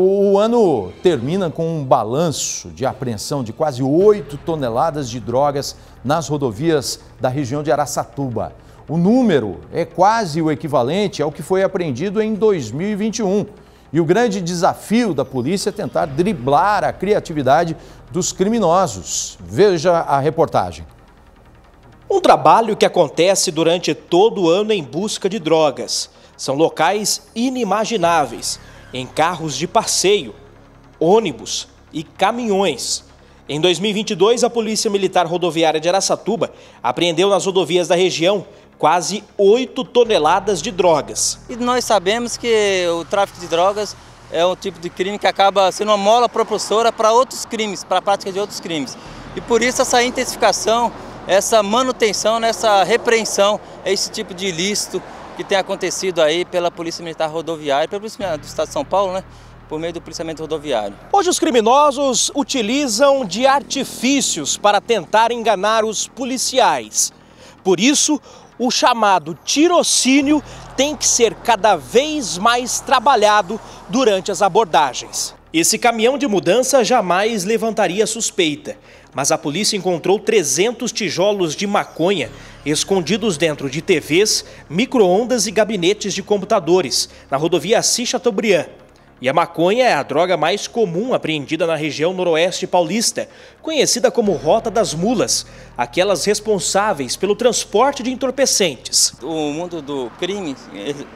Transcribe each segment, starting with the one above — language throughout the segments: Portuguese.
O ano termina com um balanço de apreensão de quase 8 toneladas de drogas nas rodovias da região de Araçatuba. O número é quase o equivalente ao que foi apreendido em 2021. E o grande desafio da polícia é tentar driblar a criatividade dos criminosos. Veja a reportagem. Um trabalho que acontece durante todo o ano em busca de drogas. São locais inimagináveis em carros de passeio, ônibus e caminhões. Em 2022, a Polícia Militar Rodoviária de Araçatuba apreendeu nas rodovias da região quase 8 toneladas de drogas. E nós sabemos que o tráfico de drogas é um tipo de crime que acaba sendo uma mola propulsora para outros crimes, para a prática de outros crimes. E por isso essa intensificação, essa manutenção, essa repreensão a esse tipo de ilícito, que tem acontecido aí pela Polícia Militar Rodoviária, pela Polícia Militar do Estado de São Paulo, né? Por meio do policiamento rodoviário. Hoje, os criminosos utilizam de artifícios para tentar enganar os policiais. Por isso, o chamado tirocínio tem que ser cada vez mais trabalhado durante as abordagens. Esse caminhão de mudança jamais levantaria suspeita, mas a polícia encontrou 300 tijolos de maconha escondidos dentro de TVs, micro-ondas e gabinetes de computadores, na rodovia Assis Chateaubriand. E a maconha é a droga mais comum apreendida na região noroeste paulista, conhecida como Rota das Mulas, aquelas responsáveis pelo transporte de entorpecentes. O mundo do crime,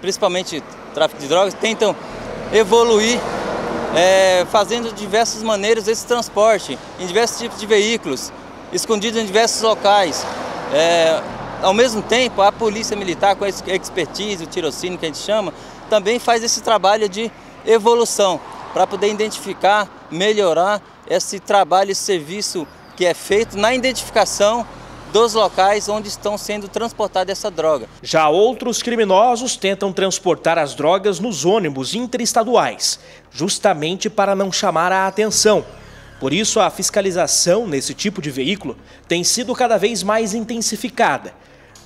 principalmente tráfico de drogas, tentam evoluir é, fazendo de diversas maneiras esse transporte, em diversos tipos de veículos, escondido em diversos locais. É, ao mesmo tempo, a polícia militar, com a expertise, o tirocínio que a gente chama, também faz esse trabalho de evolução para poder identificar, melhorar esse trabalho e serviço que é feito na identificação dos locais onde estão sendo transportada essa droga. Já outros criminosos tentam transportar as drogas nos ônibus interestaduais, justamente para não chamar a atenção por isso, a fiscalização nesse tipo de veículo tem sido cada vez mais intensificada.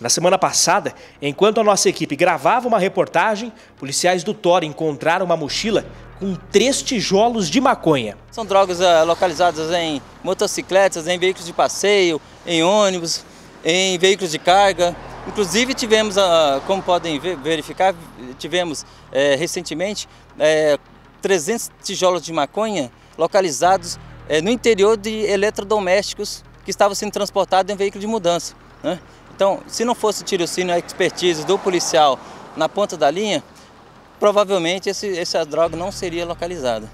Na semana passada, enquanto a nossa equipe gravava uma reportagem, policiais do Tor encontraram uma mochila com três tijolos de maconha. São drogas eh, localizadas em motocicletas, em veículos de passeio, em ônibus, em veículos de carga. Inclusive tivemos, ah, como podem verificar, tivemos eh, recentemente 300 eh, tijolos de maconha localizados é, no interior de eletrodomésticos que estavam sendo transportados em veículo de mudança. Né? Então, se não fosse o tirocínio, a expertise do policial na ponta da linha, provavelmente esse, essa droga não seria localizada.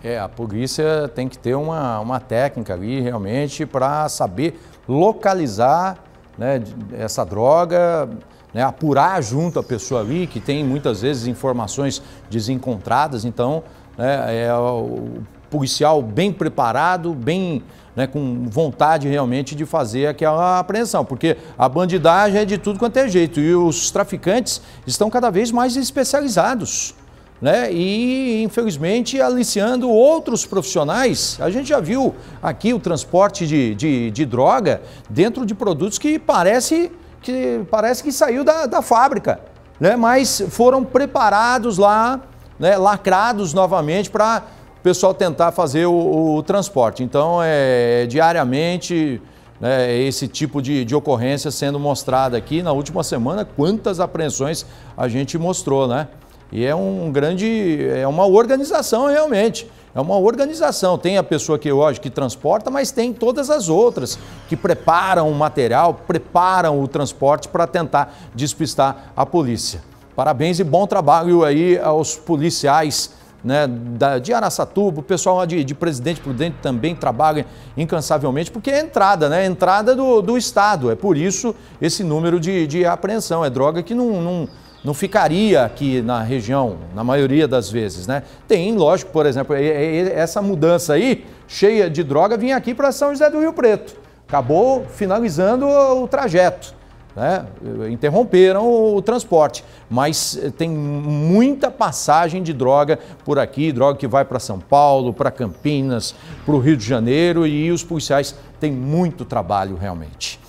É, a polícia tem que ter uma, uma técnica ali realmente para saber localizar né, essa droga, né, apurar junto a pessoa ali, que tem muitas vezes informações desencontradas, então né, é, o policial bem preparado, bem né, com vontade realmente de fazer aquela apreensão, porque a bandidagem é de tudo quanto é jeito e os traficantes estão cada vez mais especializados. Né? E infelizmente aliciando outros profissionais. A gente já viu aqui o transporte de, de, de droga dentro de produtos que parece que, parece que saiu da, da fábrica, né? mas foram preparados lá, né? lacrados novamente para pessoal tentar fazer o, o transporte. Então, é, é, diariamente, né, esse tipo de, de, ocorrência sendo mostrada aqui. Na última semana, quantas apreensões a gente mostrou, né? E é um grande, é uma organização realmente. É uma organização. Tem a pessoa que hoje que transporta, mas tem todas as outras que preparam o material, preparam o transporte para tentar despistar a polícia. Parabéns e bom trabalho aí aos policiais né, da, de Araçatuba, o pessoal de, de Presidente Prudente também trabalha incansavelmente, porque é entrada, né? entrada do, do Estado. É por isso esse número de, de apreensão. É droga que não, não, não ficaria aqui na região, na maioria das vezes, né? Tem, lógico, por exemplo, essa mudança aí, cheia de droga, vinha aqui para São José do Rio Preto. Acabou finalizando o trajeto. Né? interromperam o, o transporte, mas eh, tem muita passagem de droga por aqui, droga que vai para São Paulo, para Campinas, para o Rio de Janeiro e os policiais têm muito trabalho realmente.